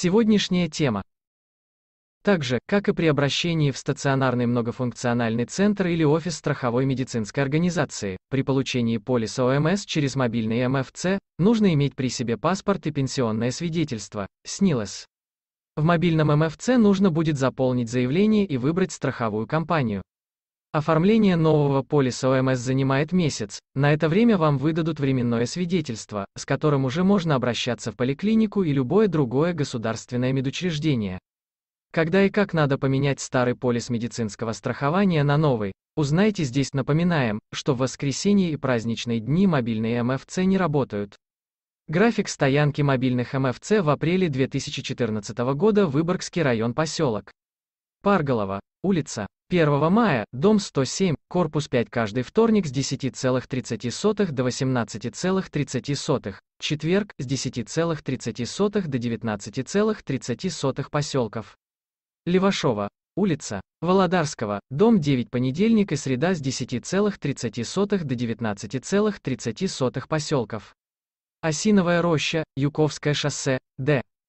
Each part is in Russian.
Сегодняшняя тема. Также, как и при обращении в стационарный многофункциональный центр или офис страховой медицинской организации, при получении полиса ОМС через мобильный МФЦ, нужно иметь при себе паспорт и пенсионное свидетельство, СНИЛОС. В мобильном МФЦ нужно будет заполнить заявление и выбрать страховую компанию, Оформление нового полиса ОМС занимает месяц, на это время вам выдадут временное свидетельство, с которым уже можно обращаться в поликлинику и любое другое государственное медучреждение. Когда и как надо поменять старый полис медицинского страхования на новый, узнайте здесь напоминаем, что в воскресенье и праздничные дни мобильные МФЦ не работают. График стоянки мобильных МФЦ в апреле 2014 года Выборгский район поселок. Парголова, улица. 1 мая, дом 107, корпус 5 каждый вторник с 10,30 до 18,30, четверг с 10,30 до 19,30 поселков. Левашова, улица Володарского, дом 9 понедельник и среда с 10,30 до 19,30 поселков. Осиновая роща, Юковское шоссе, Д.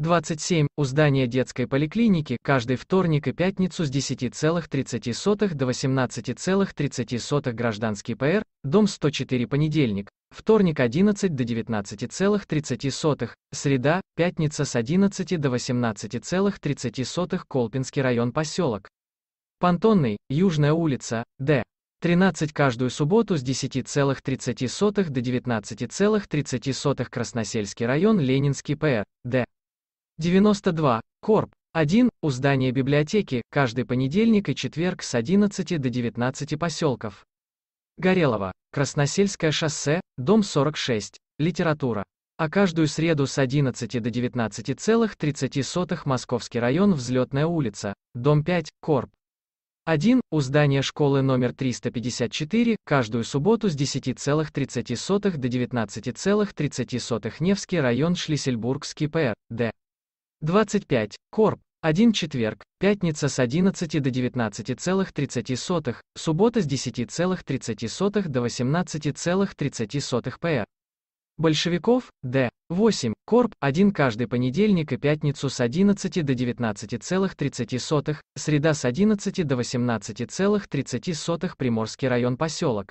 27 у здания детской поликлиники каждый вторник и пятницу с 10,30 до 18,30 гражданский ПР, дом 104 понедельник, вторник 11 до 19,30, среда, пятница с 11 до 18,30 Колпинский район поселок. Понтонный, Южная улица, Д. 13 каждую субботу с 10,30 до 19,30 Красносельский район Ленинский ПР, Д. 92. Корп. 1. У здания библиотеки, каждый понедельник и четверг с 11 до 19 поселков. Горелого. Красносельское шоссе, дом 46. Литература. А каждую среду с 11 до 19,30 Московский район Взлетная улица, дом 5, Корп. 1. У здания школы номер 354, каждую субботу с 10,30 до 19,30 Невский район Шлиссельбургский ПР, Д. 25. Корп. 1 четверг, пятница с 11 до 19,30, суббота с 10,30 до 18,30 п. Большевиков, Д. 8, Корп, 1 каждый понедельник и пятницу с 11 до 19,30, среда с 11 до 18,30, Приморский район поселок.